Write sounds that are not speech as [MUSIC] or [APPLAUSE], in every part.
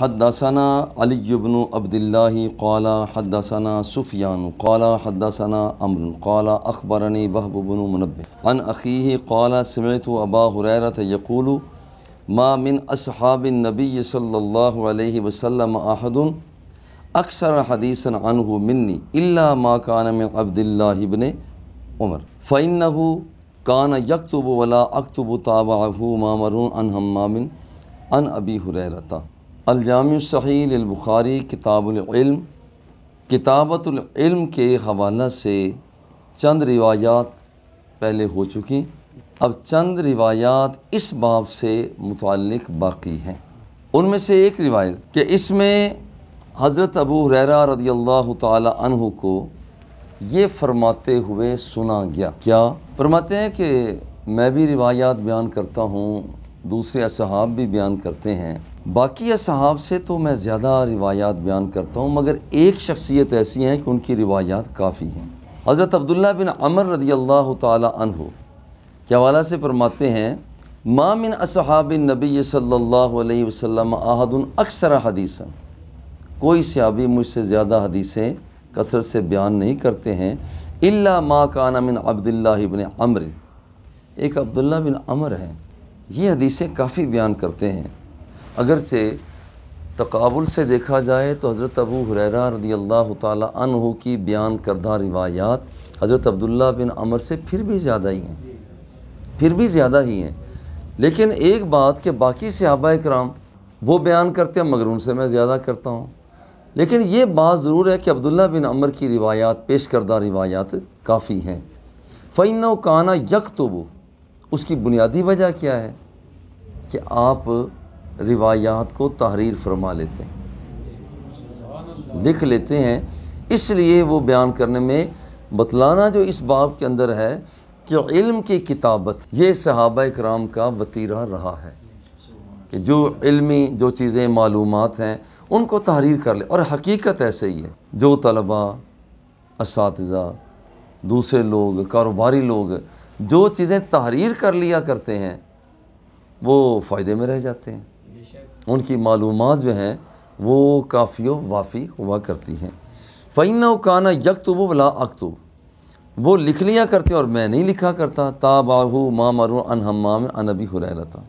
हदसना अलीबन अब्दुल्ला कौला हदसना सुफियान कौला हदसना अमर कौला अखबरनी वहबन मुनब अन अखी कौला समत अबा हुरैरत यकूल माँ मिन असहाबिन नबी सल्ला वसम आहदन अक्सर हदीसन अनहु मिन्नी इल्ला मा कान मिन अब्दुल्लाबन उमर फ़ैन कान यकतुब वला अकतुब ताबाहू मामरून अन हम्मामिन अन अबी हुरैरता बुखारी किताबुल्म किताबतम के हवाला से चंद रिवायात पहले हो चुकी अब चंद रिवायात इस बाब से मुतलक बाकी हैं उनमें से एक रिवायत कि इसमें हज़रत अबू रैरा रदी अल्लाह तहु को ये फरमाते हुए सुना गया क्या फरमाते हैं कि मैं भी रिवायात बयान करता हूँ दूसरे असहाब भी बयान करते हैं बाकी असहाब से तो मैं ज़्यादा रिवायात बयान करता हूँ मगर एक शख्सियत ऐसी हैं कि उनकी रिवायात काफ़ी हैं हज़रत अब्दुल्ला बिन अमर रदी अल्लाह तहु के हवाला से फरमाते हैं मामिन असहाब नबी सल्ला वसम आहदन अक्सर हदीसन कोई सियाबी मुझसे ज़्यादा हदीसें कसरत से बयान नहीं करते हैं इल्ला मा काना मिन अब्दुल्ला बिन अमर एक अब्दुल्ला बिन अमर हैं ये हदीसें काफ़ी बयान करते हैं अगरचे तकबुल से देखा जाए तो हज़रत अबू हुररा रदी अल्लाह तह की बयान करदा रिवायात हज़रत अब्दुल्ला बिन अमर से फिर भी ज़्यादा ही हैं फिर भी ज़्यादा ही हैं लेकिन एक बात कि बाकी सहाबा कराम वो बयान करते हैं मगर उनसे मैं ज़्यादा करता हूँ लेकिन ये बात ज़रूर है कि अब्दुल्ला बिन अमर की रिवायात पेश करदा रिवायात काफ़ी हैं फ़ैन काना यक तो वो उसकी बुनियादी वजह क्या है कि आप रिवायात को तहरीर फरमा लेते हैं लिख लेते हैं इसलिए वो बयान करने में बतलाना जो इस बाब के अंदर है कि इल्म की किताबत ये सहाबा कराम का वतीरा रहा है कि जो इल्मी जो चीज़ें मालूम हैं उनको तहरीर कर ले और हकीकत ऐसे ही है जो तलबा इस दूसरे लोग कारोबारी लोग जो चीज़ें तहरीर कर लिया करते हैं वो फ़ायदे में रह जाते हैं उनकी मालूम जो हैं वो काफ़ी वाफ़ी हुआ करती हैं फ़ैन काना यकतुब वला अकतुब वो लिख लिया करते और मैं नहीं लिखा करता ताबाहू माँ मरू अन हमाम अन अभी रहता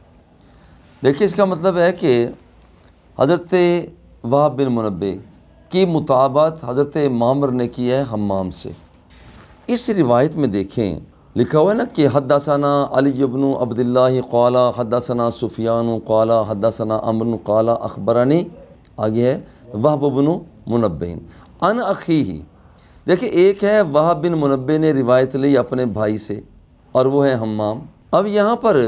देखिए इसका मतलब है कि हज़रत वाह बिन मुनबे की मुताबत हज़रत मामर ने की है हमाम से इस रिवायत में देखें लिखा हुआ है ना कि हदसना अली अबन अब्दुल्ला कौला हदसना सुफियान कौला हदसना अमन कौला अखबरानी आगे है वह बबन मुनबिन अन अखी ही देखिए एक है वह बिन मुनबे ने रिवायत ली अपने भाई से और वो है हमाम अब यहाँ पर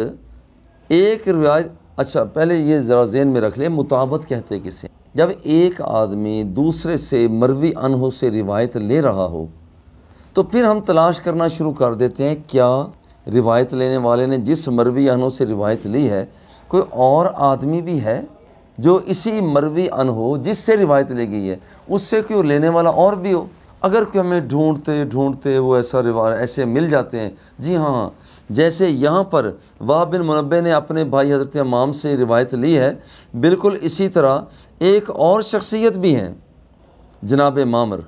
एक रिवायत अच्छा पहले ये ज़रा जेन में रख ले मुताबत कहते किसे जब एक आदमी दूसरे से मरवी अनहो से रिवायत ले रहा हो तो फिर हम तलाश करना शुरू कर देते हैं क्या रिवायत लेने वाले ने जिस मरवी अनहो से रिवायत ली है कोई और आदमी भी है जो इसी मरवी हो जिससे रिवायत ली गई है उससे क्यों लेने वाला और भी हो अगर कोई हमें ढूंढते ढूंढते वो ऐसा रिवाज ऐसे मिल जाते हैं जी हाँ जैसे यहाँ पर वाह बिन मुनबे ने अपने भाई हजरत माम से रिवायत ली है बिल्कुल इसी तरह एक और शख्सियत भी हैं जनाब मामर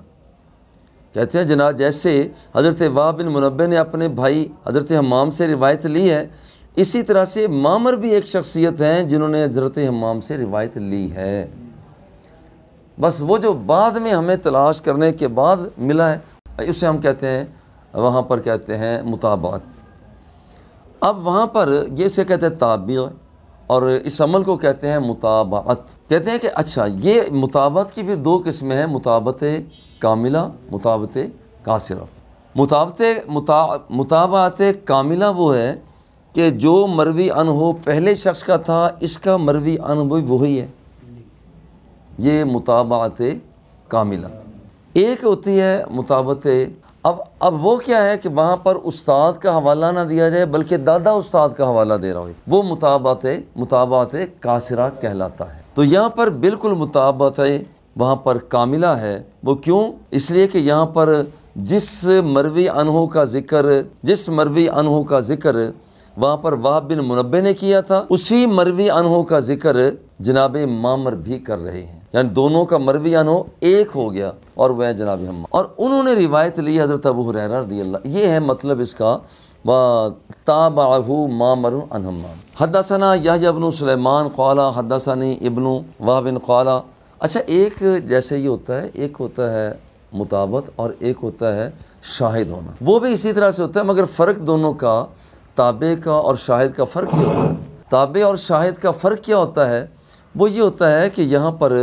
कहते हैं जना जैसे हज़रत वाह बिन मुनबे ने अपने भाई हज़रत हमाम से रिवायत ली है इसी तरह से मामर भी एक शख्सियत हैं जिन्होंने हज़रत हमाम से रिवायत ली है बस वो जो बाद में हमें तलाश करने के बाद मिला है उसे हम कहते हैं वहाँ पर कहते हैं मुताबात अब वहाँ पर ये से कहते हैं ताबी और इस अमल को कहते हैं मुताबात कहते हैं कि अच्छा ये मुताबत की भी दो किस्में हैं मुताबत कामिला मुताबत कासर मुताबत मुताबात कामिला वो है कि जो मरवी अन हो पहले शख्स का था इसका मरवी अन भी वही है ये मुताबात कामिला एक होती है मुताबत अब अब वो क्या है कि वहाँ पर उस्ताद का हवाला ना दिया जाए बल्कि दादा उस्ताद का हवाला दे रहा हूँ वो मुताबत मुताबत कासरा कहलाता है तो यहाँ पर बिल्कुल मुताबत वहाँ पर कामिला है वो क्यों इसलिए कि यहाँ पर जिस मरवी अनहो का जिक्र जिस मरवी अनहों का जिक्र वहाँ पर वाह बिन मुनबे ने किया था उसी मरवी अनहों का जिक्र जनाब मामर भी कर रहे हैं यानी दोनों का मरवी यान हो एक हो गया और वह जनाब हम और उन्होंने रिवायत ली हज़रत अबू हुरैरा रदी अल्लाह ये है मतलब इसका ताबाहू मामर अनहमान हदसना याबन सलेमान कौला हदसनी वाह बिन कौला अच्छा एक जैसे ये होता है एक होता है मुताबत और एक होता है शाहिद होना वो भी इसी तरह से होता है मगर फ़र्क दोनों का ताबे का और शाहिद का फ़र्क ही होता है ताबे और शाहिद का फ़र्क क्या होता है वो ये होता है कि यहाँ पर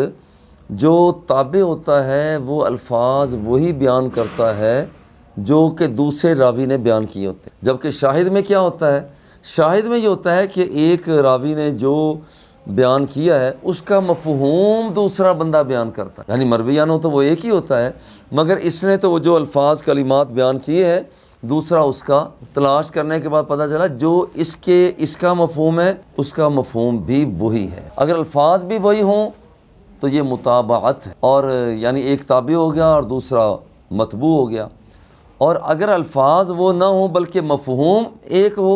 जो ताबे होता है वो अल्फाज वही बयान करता है जो कि दूसरे रावी ने बयान किए होते हैं जबकि शाहिद में क्या होता है शाहिद में ये होता है कि एक रावी ने जो बयान किया है उसका मफहूम दूसरा बंदा बयान करता है यानी मरवियानों तो वो एक ही होता है मगर इसने तो वो जो अल्फाज कलिमात बयान किए हैं दूसरा उसका तलाश करने के बाद पता चला जो इसके इसका मफहम है उसका मफहम भी वही है अगर अल्फाज भी वही हों तो ये मुताबात है और यानी एक ताबी हो गया और दूसरा मतबू हो गया और अगर अल्फाज वो ना हो बल्कि मफहूम एक हो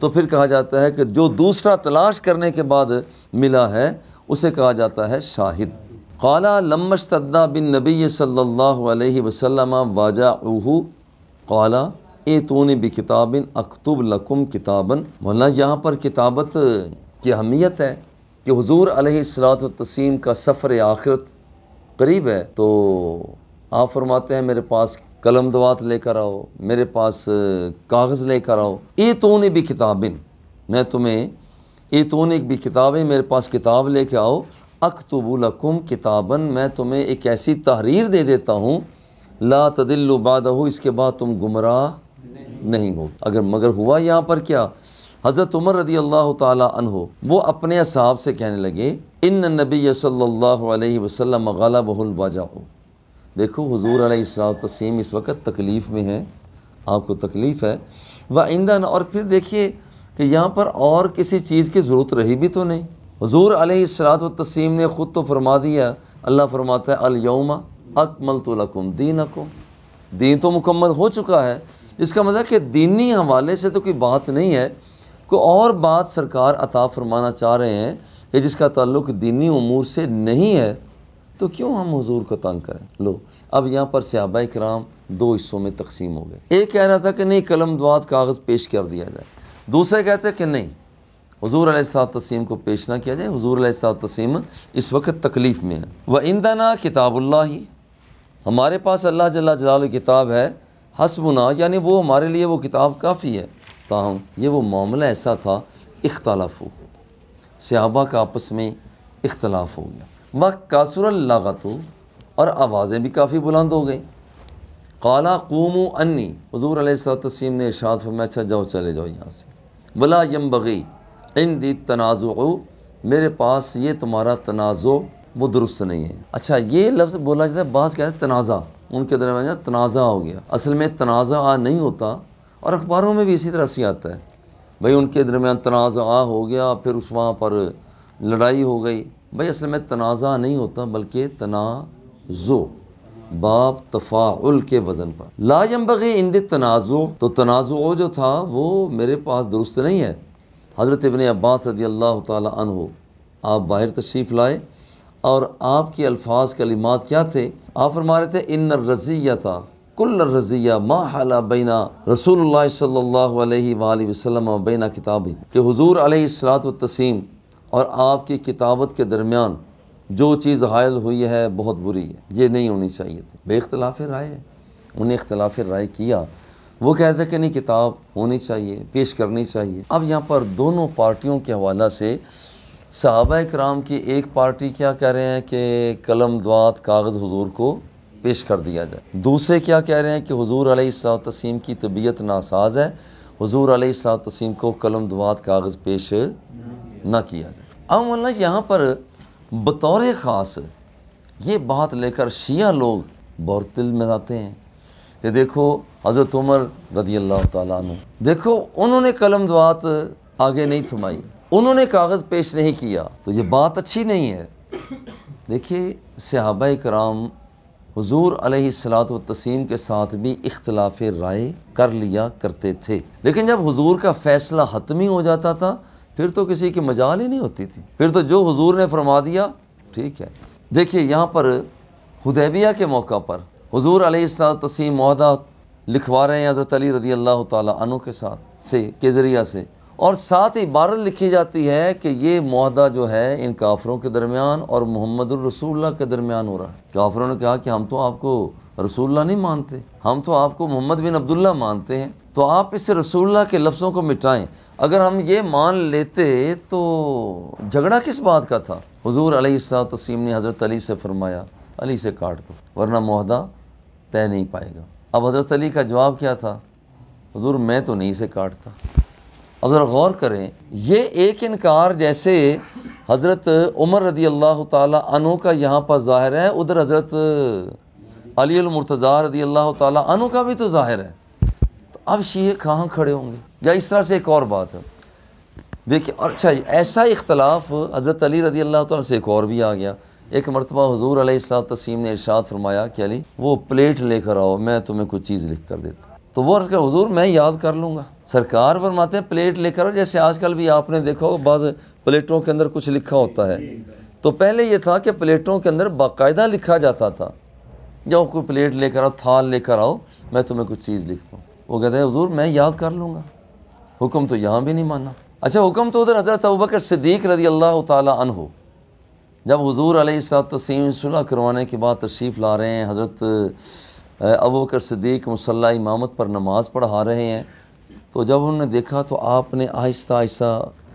तो फिर कहा जाता है कि जो दूसरा तलाश करने के बाद मिला है उसे कहा जाता है शाहिद खाला लम्बा बिन नबी सल्ला अलैहि वसल्लम कला ए तो ने किताबिन अकतुब लकुम किताबन मौलाना यहाँ पर किताबत की अहमियत है कि हजूर सलात तसीम का सफ़र आखिरत करीब है तो आप फरमाते हैं मेरे पास कलम दवात लेकर आओ मेरे पास कागज़ लेकर आओ ए तोने भी किताबिन मैं तुम्हें ए ने भी किताबें मेरे पास किताब लेकर आओ अकतबुलकुम किताबन मैं तुम्हें एक ऐसी तहरीर दे देता हूँ ला तदिल्लु बादहु इसके बाद तुम गुमराह नहीं।, नहीं हो अगर मगर हुआ यहाँ पर क्या हज़रत उमर रदी अल्लाह हो वो अपने असहाब से कहने लगे इन नबी सल्ला वसम हो देखो हजूर तसीम इस वक्त तकलीफ़ में है आपको तकलीफ़ है वह ईंधन और फिर देखिए कि यहाँ पर और किसी चीज़ की ज़रूरत रही भी तो नहीं हजूर सलात तसीम ने ख़ुद तो फरमा दिया अल्लाह फरमाता है अलयोमा अकमल तो लकुम दीन दीन तो मुकम्मल हो चुका है इसका मतलब कि दीनी हवाले से तो कोई बात नहीं है कोई और बात सरकार अता फरमाना चाह रहे हैं कि जिसका ताल्लुक दीनी अमूर से नहीं है तो क्यों हम हजूर को तंग करें लो अब यहाँ पर सियाबा कराम दो हिस्सों में तकसीम हो गए एक कह रहा था कि नहीं कलम दुआत कागज़ पेश कर दिया जाए दूसरे कहते कि नहीं हजूर तसीम को पेश ना किया जाए हजूर तसीम इस वक्त तकलीफ़ में है वह ना किताबुल्ला ही हमारे पास अल्लाह जल्ला जलाल किताब है हसबुना यानी वो हमारे लिए वो किताब काफ़ी है ताहम ये वो मामला ऐसा था इख्तलाफ हो सहाबा का आपस में इख्तलाफ हो गया वह कासुर लागत और आवाज़ें भी काफ़ी बुलंद हो गई काला कूमू अन्नी हजूर तस्म ने इर्शाद फरमाया अच्छा जाओ चले जाओ यहाँ से बला यम बगी इन दी तनाज़ मेरे पास ये तुम्हारा तनाज़ो वो दुरुस्त नहीं है अच्छा ये लफ्ज़ बोला जाता है बाज़ क्या है तनाज़ा उनके दरमियान तनाज़ा हो गया असल में तनाज़ा नहीं होता और अखबारों में भी इसी तरह से आता है भाई उनके दरमियान तनाज़ा हो गया फिर उस वहाँ पर लड़ाई हो गई भाई असल में तनाज़ा नहीं होता बल्कि तनाज़ो बाप तफ़ाउल के वज़न पर लाजम बगे इंद तनाज़ो तो तनाज़ो जो था वो मेरे पास दुरुस्त नहीं है हज़रत इबन अब्बास रदी अल्लाह तन आप बाहर तशरीफ़ लाए और आपके अल्फाज कलिमात क्या थे आप फरमा रहे थे इन रज़िया था कुल रज़िया माहला बैना रसूल सल्ला वसलम बैना किताबी के हजूर व तसीम और आपकी किताबत के दरमियान जो चीज़ हायल हुई है बहुत बुरी है ये नहीं होनी चाहिए थी बेख्तलाफ राय है उन्हें इख्तलाफ राय किया वो कहते कि नहीं किताब होनी चाहिए पेश करनी चाहिए अब यहाँ पर दोनों पार्टियों के हवाला से सहाबा कराम की एक पार्टी क्या कह रहे हैं कि कलम दुआत कागज़ हजूर को पेश कर दिया जाए दूसरे क्या कह रहे हैं कि हजूर तसीम की तबीयत नासाज है हजूर तसीम को कलम दुआत कागज़ पेश ना किया जाए अब वल्ला यहाँ पर बतौर ख़ास ये बात लेकर शिया लोग बहुत दिल में आते हैं कि देखो हज़रत उमर रदी अल्लाह तु देखो उन्होंने कलम दुआत आगे नहीं थमाई उन्होंने कागज़ पेश नहीं किया तो ये बात अच्छी नहीं है देखिए सहाबा कराम हजूर अलात व तसीम के साथ भी इख्तलाफ राय कर लिया करते थे लेकिन जब हजूर का फ़ैसला हतमी हो जाता था फिर तो किसी की मजाल ही नहीं होती थी फिर तो जो हजूर ने फरमा दिया ठीक है देखिए यहाँ पर हदैबिया के मौका पर हजूर अलात तसीम महदा लिखवा रहे हैं हज़रत अली रदी अल्लाह तु के साथ से के ज़रिया से और साथ ही इबारत लिखी जाती है कि ये माहदा जो है इन काफरों के दरमियान और मोहम्मद रसूल्ला के दरमियान हो रहा है काफरों ने कहा कि हम तो आपको रसूल्ला नहीं मानते हम तो आपको मोहम्मद बिन अब्दुल्ला मानते हैं तो आप इस रसूल्ला के लफ्ज़ों को मिटाएं अगर हम ये मान लेते तो झगड़ा किस बात का था हजूर तसीम ने हज़रत अली से फरमाया अली से काट दो वरना माहदा तय नहीं पाएगा अब हज़रत अली का जवाब क्या था हजूर मैं तो नहीं इसे काटता अब ज़रा गौर करें ये एक इनकार जैसे हज़रत उमर रदी अल्लाह तु का यहाँ पर ज़ाहिर है उधर हज़रत अलीमरतज़ा रदी अल्लाह तु का भी तो ज़ाहिर है तो अब शीह कहाँ खड़े होंगे या इस तरह से एक और बात है देखिए अच्छा ऐसा इख्तलाफ हज़रत अली रदी अल्लाह तु से एक और भी आ गया एक मरतबा हजूर तसीम ने इरशाद फरमाया कि अली वो प्लेट लेकर आओ मैं तुम्हें कुछ चीज़ लिख कर देता तो वो अर्ज़ कर हजूर मैं याद कर लूँगा सरकार फरमाते हैं प्लेट लेकर जैसे आजकल भी आपने देखा हो बाज़ प्लेटों के अंदर कुछ लिखा होता है तो पहले ये था कि प्लेटों के अंदर बाकायदा लिखा जाता था जब कोई प्लेट लेकर आओ थाल लेकर आओ मैं तुम्हें कुछ चीज़ लिखता हूँ वो कहते हैं हजूर मैं याद कर लूँगा हुक्म तो यहाँ भी नहीं माना अच्छा हुक्म तो उधर हज़रत अबूबकर सिद्दीक रजी अल्लाह तहो जब हजूर तस्म सुलह करवाने के बाद तशरीफ़ ला रहे हैं हज़रत अबू बकर सदीक मुसल्ला इमामत पर नमाज़ पढ़ा रहे हैं तो जब उन्होंने देखा तो आपने आहिस्ता आहिस्ता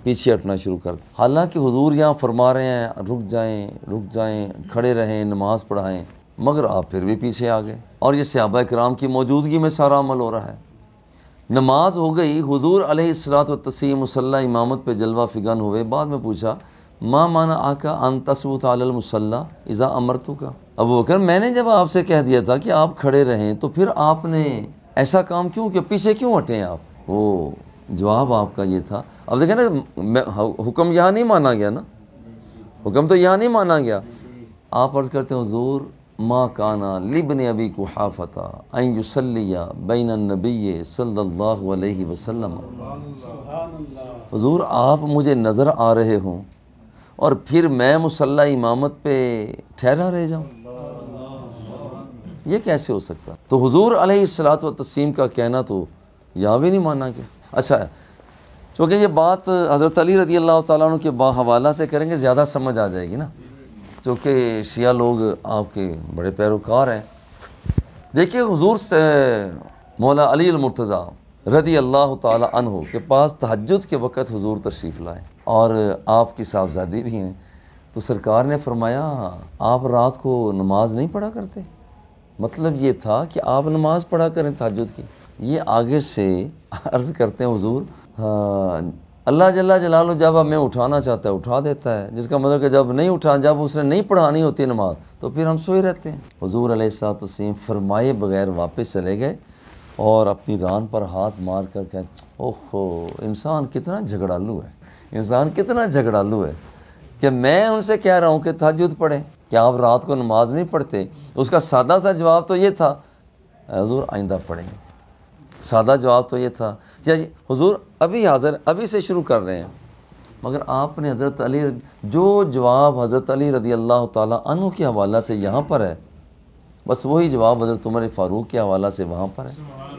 पीछे हटना शुरू कर दिया हालांकि हुजूर यहाँ फरमा रहे हैं रुक जाएं रुक जाएं खड़े रहें नमाज़ पढ़ाएं मगर आप फिर भी पीछे आ गए और ये सहाबा कराम की मौजूदगी में सारा अमल हो रहा है नमाज हो गई हुजूर अलैहिस्सलात व तसीम मुसल्ला इमामत पर जलवा फिगन हुए बाद में पूछा माँ माना आका अनतसबूत आलमसल्ला इज़ा अमरतु का अब वकर मैंने जब आपसे कह दिया था कि आप खड़े रहें तो फिर आपने ऐसा काम क्यों किया पीछे क्यों हटे आप वो जवाब आपका ये था अब देखें ना हुक्म यहाँ नहीं माना गया ना हुक्म तो यहाँ नहीं माना गया आप अर्ज़ करते हैं जोर माँ काना लिबन अबी को हाफता आयुसलिया बैन नबी सल्ला वसलम हजूर आप मुझे नज़र आ रहे हों और फिर मैं मुसल्ला इमामत पे ठहरा रह जाऊँ ये कैसे हो सकता तो हुजूर अलत व तस्सीम का कहना तो यहाँ भी नहीं माना गया अच्छा चूँकि ये बात हज़रत अली रदी अल्लाह तु के बाहवाला से करेंगे ज़्यादा समझ आ जाएगी ना चूँकि शिया लोग आपके बड़े पैरोकार हैं देखिए हुजूर से मौला अली अलमर्तज़ा रदी अल्लाह तन के पास तहजद के वक़्त हुजूर तशरीफ़ लाए और आपकी साहबजादी भी हैं तो सरकार ने फरमाया आप रात को नमाज नहीं पढ़ा करते मतलब ये था कि आप नमाज पढ़ा करें तहजद की ये आगे से [LAUGHS] अर्ज़ करते हैं हजूर हाँ, अल्लाह जल्ला लो जब हमें उठाना चाहता है उठा देता है जिसका मतलब कि जब नहीं उठा जब उसने नहीं पढ़ानी होती नमाज तो फिर हम सोए रहते हैं हजूर अलैहिस्सलाम फरमाए बगैर वापस चले गए और अपनी रान पर हाथ मार कर कह ओहो इंसान कितना झगड़ालू है इंसान कितना झगड़ालू है कि मैं उनसे कह रहा हूँ कि तहजद पढ़ें क्या आप रात को नमाज नहीं पढ़ते उसका सादा सा जवाब तो ये था हजूर आइंदा पढ़ेंगे सादा जवाब तो ये था जी हजूर अभी हाजिर अभी से शुरू कर रहे हैं मगर आपने हज़रत अली जो जवाब हज़रत अली रदी अल्लाह तु के हवाला से यहाँ पर है बस वही जवाब हज़रत उमर फ़ारूक के हवाला से वहाँ पर है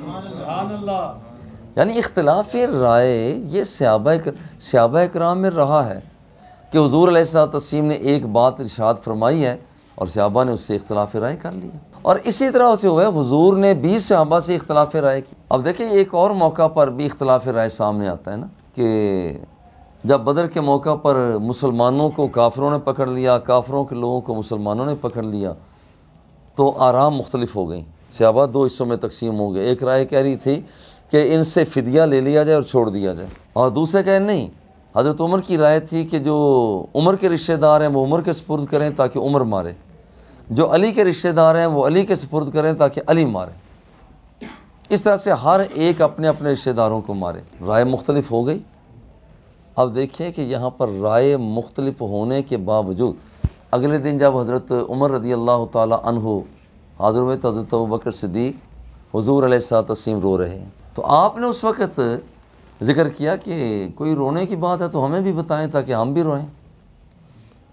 यानी इख्तलाफ राय ये सयाब सयाबा कराम में रहा है कि हजूर तस्म ने एक बात इर्शाद फरमाई है और सयाबा ने उससे इख्तलाफ राय कर लिया और इसी तरह उसे हुआ हजूर ने भी सहाबा से इख्तलाफ राय की अब देखिए एक और मौका पर भी इख्तलाफ राय सामने आता है ना कि जब बदर के मौका पर मुसलमानों को काफरों ने पकड़ लिया काफरों के लोगों को मुसलमानों ने पकड़ लिया तो आराम मुख्तलिफ हो गई सहाबा दो हिस्सों में तकसीम हो गए एक राय कह रही थी कि इनसे फ़दिया ले लिया जाए और छोड़ दिया जाए और दूसरे कहें नहीं हज़रत उमर की राय थी कि जो उमर के रिश्तेदार हैं वो उमर के सपुर्द करें ताकि उमर मारे जो अली के रिश्तेदार हैं वो अली के सपुर्द करें ताकि अली मारे इस तरह से हर एक अपने अपने रिश्तेदारों को मारे राय मुख्तलिफ हो गई अब देखिए कि यहाँ पर राय मुख्तलिफ होने के बावजूद अगले दिन जब हज़रत उमर रदी अल्लाह तन हो हाज़र में तो हज़रत बकर सिद्दीक हजूर सलाम रो रहे हैं तो आपने उस वक़्त ज़िक्र किया कि कोई रोने की बात है तो हमें भी बताएं ताकि हम भी रोएं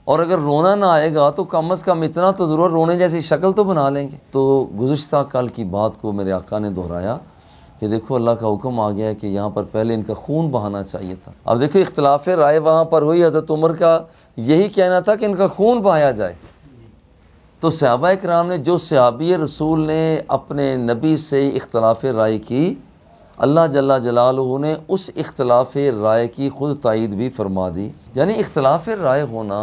और अगर रोना ना आएगा तो कम अज़ कम इतना तो ज़रूर रोने जैसी शक्ल तो बना लेंगे तो गुज्त कल की बात को मेरे आका ने दोहराया कि देखो अल्लाह का हुक्म आ गया है कि यहाँ पर पहले इनका खून बहाना चाहिए था अब देखो इख्तलाफ राय वहाँ पर हुई हज़रत उम्र का यही कहना था कि इनका खून बहाया जाए तो सहाबा कराम ने जो सहाबी रसूल ने अपने नबी से इख्तलाफ राय की अल्लाह जल्ला जलाल ने उस इख्तलाफ राय की खुद तइद भी फरमा दी यानी इख्तलाफ राय होना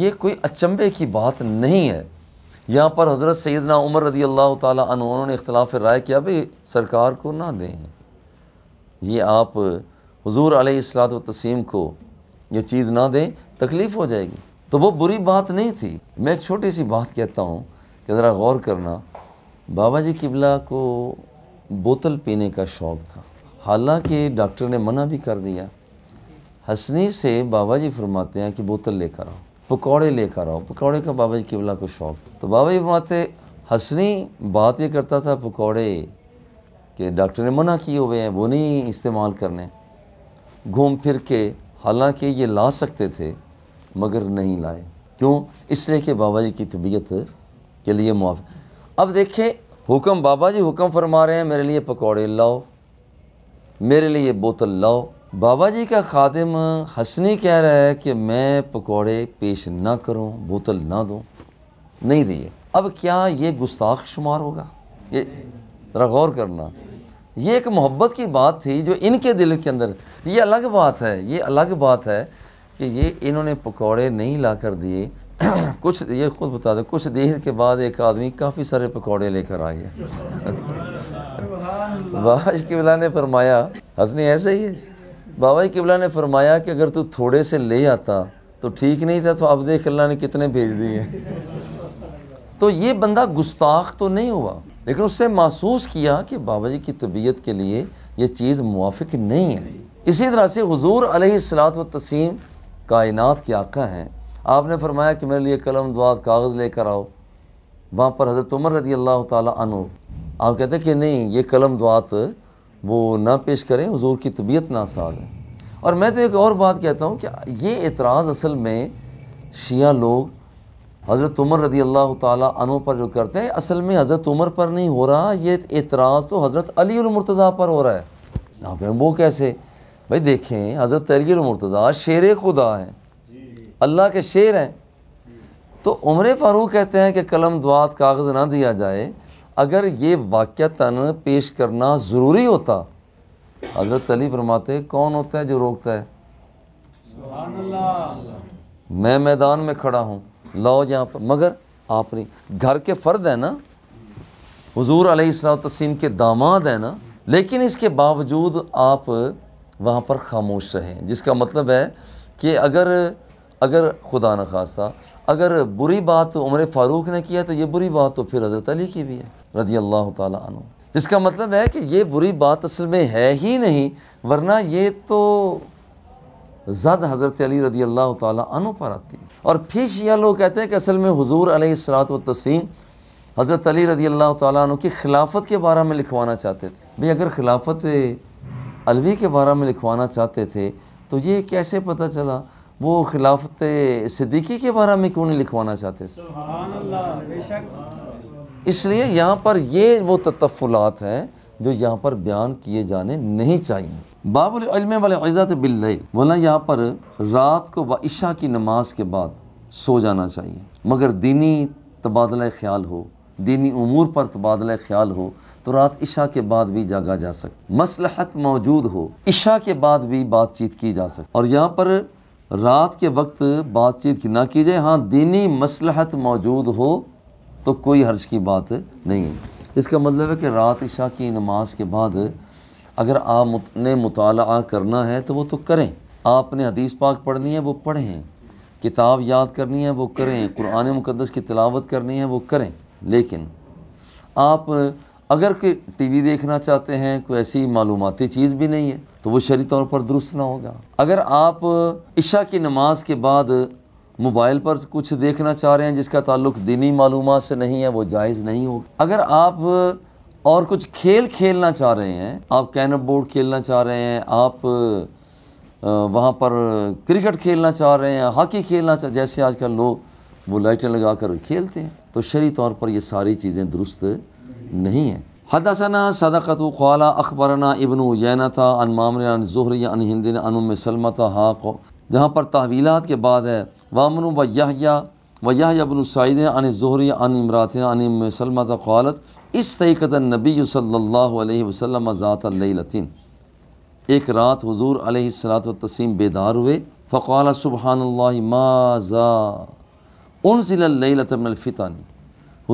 ये कोई अचंभे की बात नहीं है यहाँ पर हज़रत सैदना उमर रदी अल्लाह तहों इख्तलाफ राय किया भाई सरकार को ना दें ये आप हजूर अलत तसीम को ये चीज़ ना दें तकलीफ़ हो जाएगी तो वो बुरी बात नहीं थी मैं छोटी सी बात कहता हूँ कि ज़रा गौर करना बाबा जी किबला को बोतल पीने का शौक़ था हालांकि डॉक्टर ने मना भी कर दिया हंसने से बाबा जी फरमाते हैं कि बोतल लेकर आओ पकौड़े लेकर आओ पकौड़े का बाबा जी केवला को शौक़ तो बाबा जी फरमाते हंसनी बात ये करता था पकौड़े कि डॉक्टर ने मना किए हुए हैं वो नहीं इस्तेमाल करने घूम फिर के हालांकि ये ला सकते थे मगर नहीं लाए क्यों इसलिए कि बाबा जी की तबीयत के लिए मुआफ़ अब देखें हुक्म बाबा जी हुक्म फरमा रहे हैं मेरे लिए पकौड़े लाओ मेरे लिए बोतल लाओ बाबा जी का खादिम हसनी कह रहा है कि मैं पकौड़े पेश ना करूं बोतल ना दूं नहीं दिए अब क्या ये गुस्ताख शुमार होगा ये गौर करना ये एक मोहब्बत की बात थी जो इनके दिल के अंदर ये अलग बात है ये अलग बात है कि ये इन्होंने पकौड़े नहीं ला कर दिए [COUGHS] कुछ ये खुद बता दो कुछ देर के बाद एक आदमी काफ़ी सारे पकौड़े लेकर आए [LAUGHS] बाबा जी किबला ने फरमाया हंसनी ऐसे ही है बाबा जी किबला ने फरमाया कि अगर तू थोड़े से ले आता तो ठीक नहीं था तो अब देख अल्लाह ने कितने भेज दिए [LAUGHS] तो ये बंदा गुस्ताख तो नहीं हुआ लेकिन उससे महसूस किया कि बाबा जी की तबीयत के लिए ये चीज़ मुआफ़ नहीं है इसी तरह से हजूर सलात व तसीम कायनात के आका हैं आपने फरमाया कि मेरे लिए कलम दुआ कागज़ लेकर आओ वहाँ पर हज़रत उमर रदी अल्लाह तु आप कहते हैं कि नहीं ये कलम दुआत वो ना पेश करें हजूर की तबीयत नासाज है और मैं तो एक और बात कहता हूँ कि ये एतराज़ असल में शिया लोग हज़रत उमर रदी अल्लाह तु पर जो करते हैं असल में हज़रत उमर पर नहीं हो रहा ये एतराज़ तो हज़रत अलीमरतज़ा पर हो रहा है आप वो कैसे भाई देखें हज़रत अलीमरतज़ा शेर खुदा हैं अल्लाह के शेर हैं तो उम्र फ़ारूक कहते हैं कि कलम दुआत कागज़ ना दिया जाए अगर ये वाक़ता पेश करना ज़रूरी होता हजरत अली फरमाते कौन होता है जो रोकता है मैं मैदान में खड़ा हूँ लाओ यहाँ पर मगर आप नहीं घर के फ़र्द है ना हजूर तस्म के दामाद है ना लेकिन इसके बावजूद आप वहाँ पर खामोश रहें जिसका मतलब है कि अगर अगर खुदा न खासा अगर बुरी बात उम्र फ़ारूक ने किया तो ये बुरी बात तो फिर हज़रत अली की भी है रदी अल्लाह तु इसका मतलब है कि ये बुरी बात असल में है ही नहीं वरना ये तो जद हज़रत अली रदी अल्लाह तु पर आती है और फिर शिया लोग कहते हैं कि असल में हजूर सलात व तसीम हज़रत अली रदी अल्लाह तु की खिलाफत के बारे में लिखवाना चाहते थे भाई अगर खिलाफत अलवी के बारे में लिखवाना चाहते थे तो ये कैसे पता चला वो खिलाफत सिद्दीकी के बारे में क्यों नहीं लिखवाना चाहते इसलिए यहाँ पर ये वो तत्फुलात हैं जो यहाँ पर बयान किए जाने नहीं चाहिए इल्मे वाले इज़ात बिल्लई वरना यहाँ पर रात को व इशा की नमाज के बाद सो जाना चाहिए मगर दीनी तबादला ख्याल हो दीनी उमूर पर तबादला ख्याल हो तो रात इशा के बाद भी जागा जा सके मसलहत मौजूद हो इशा के बाद भी बातचीत की जा सके और यहाँ पर रात के वक्त बातचीत की ना की जाए हाँ दीनी मसलहत मौजूद हो तो कोई हर्ज की बात नहीं है इसका मतलब है कि रात इशा की नमाज के बाद अगर आपने मुताल करना है तो वो तो करें आपने हदीस पाक पढ़नी है वो पढ़ें किताब याद करनी है वो करें कुरान मुकदस की तलावत करनी है वो करें लेकिन आप अगर कि टीवी देखना चाहते हैं कोई ऐसी मालूमती चीज़ भी नहीं है तो वो शरी तौर पर दुरुस्त ना होगा अगर आप इशा की नमाज के बाद मोबाइल पर कुछ देखना चाह रहे हैं जिसका ताल्लुक दीनी मालूम से नहीं है वो जायज़ नहीं होगा अगर आप और कुछ खेल खेलना चाह रहे हैं आप कैरम बोर्ड खेलना चाह रहे हैं आप वहाँ पर क्रिकेट खेलना चाह रहे हैं हॉकी खेलना चाह जैसे आजकल लोग वो लाइटें लगा कर खेलते हैं तो शरी तौर पर ये सारी चीज़ें दुरुस्त नहीं हैं हदसना सदक़त क़ाला अखबरना इबन यनता अन मामरान जहरी अन हिंदिन अनुम सलमता हाक जहाँ पर तहवीलत के बाद है वामन व यहिया व यहबन सैद अन जहरी अन इमरात अन सलमत क़ालत इस तरीक़त नबी सल वसम ज़ातलतिन एक रात हजूर सलात तस्म बेदार हुए फ़ाल सुबहान माजा उन ज़िलतमफ़ितानी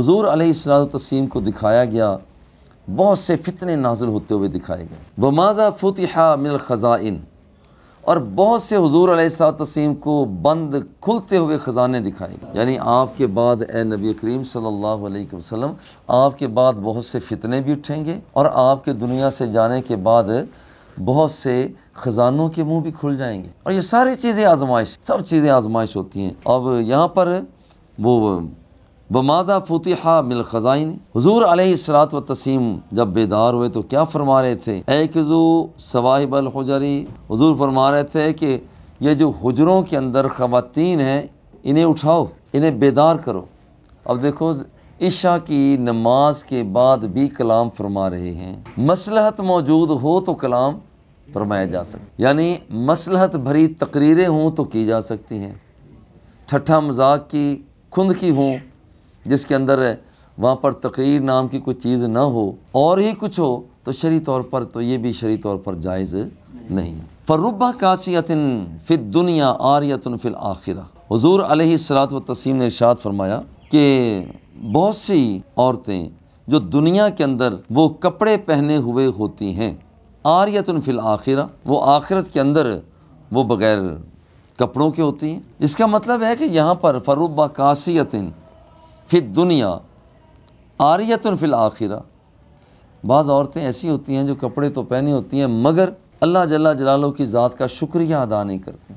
हजूर सलात तस्म को दिखाया गया बहुत से फितने नाजिल होते हुए दिखाए गए बमाजा फतिहा मिल ख़ज़ाइन और बहुत से हजूर तसीम को बंद खुलते हुए ख़जाने दिखाए गए यानी आपके बाद ए नबी करीम सल्लल्लाहु अलैहि वसल्लम आपके बाद बहुत से फितने भी उठेंगे और आपके दुनिया से जाने के बाद बहुत से ख़जानों के मुंह भी खुल जाएंगे और ये सारी चीज़ें आजमाइश सब चीज़ें आजमाइश होती हैं अब यहाँ पर वो बमाजा फुतिहा मिल ख़जाइन हजूर सलात व तसीम जब बेदार हुए तो क्या फरमा रहे थे एकजू सवाहिब हजरी हजूर फरमा रहे थे कि ये जो हजरों के अंदर ख़वातीन हैं इन्हें उठाओ इन्हें बेदार करो अब देखो ईशा की नमाज के बाद भी कलाम फरमा रहे हैं मसलहत मौजूद हो तो कलाम फरमाया जा सकता यानी मसलहत भरी तकरीरें हों तो की जा सकती हैं ठट्ठा मजाक की खुंद की हों जिसके अंदर वहाँ पर तकरीर नाम की कोई चीज़ ना हो और ही कुछ हो तो शरी तौर पर तो ये भी शरी तौर पर जायज़ नहीं है फ़रुबा कासियतिन फिर दुनिया आर्यतन फिल आखिर हजूर सलात व तसीम ने इर्शाद फरमाया कि बहुत सी औरतें जो दुनिया के अंदर वो कपड़े पहने हुए होती हैं आर्यतन फिल आखिर वो आखिरत के अंदर वो बग़ैर कपड़ों के होती हैं इसका मतलब है कि यहाँ पर फ़रुबा कासियतिन फिर दुनिया तो फिल आखिरा बाज़ औरतें ऐसी होती हैं जो कपड़े तो पहने होती हैं मगर अल्लाह जला जलालों की ज़ात का शुक्रिया अदा नहीं करती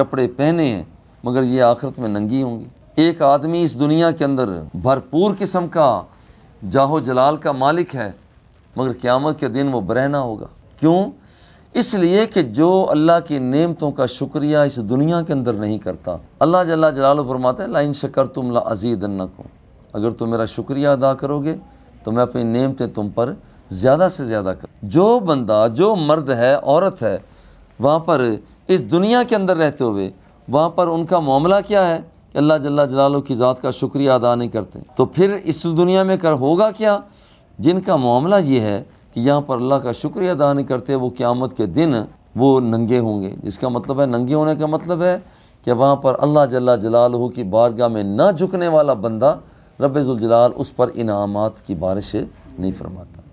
कपड़े पहने हैं मगर ये आखिरत में नंगी होंगी एक आदमी इस दुनिया के अंदर भरपूर किस्म का जाहो जलाल का मालिक है मगर क़्यामत के दिन वो बरहना होगा क्यों इसलिए कि जो अल्लाह की नेमतों का शुक्रिया इस दुनिया के अंदर नहीं करता अल्लाह जल्ला जलाल फरमाते हैं लाइन शकर तुम ला अजीद को अगर तुम मेरा शुक्रिया अदा करोगे तो मैं अपनी नेमतें तुम पर ज़्यादा से ज़्यादा कर जो बंदा जो मर्द है औरत है वहाँ पर इस दुनिया के अंदर रहते हुए वहाँ पर उनका मामला क्या है कि अल्लाह जल्ला जलालों की ज़ात का शुक्रिया अदा नहीं करते तो फिर इस दुनिया में कर होगा क्या जिनका मामला ये है कि यहाँ पर अल्लाह का शुक्रिया अदा नहीं करते वो क़्यामत के दिन वो नंगे होंगे जिसका मतलब है नंगे होने का मतलब है कि वहाँ पर अल्लाह जल्ला जलाल हो की बारगाह में ना झुकने वाला बंदा रब्ज़ुलजलाल उस पर इनामत की बारिश नहीं फरमाता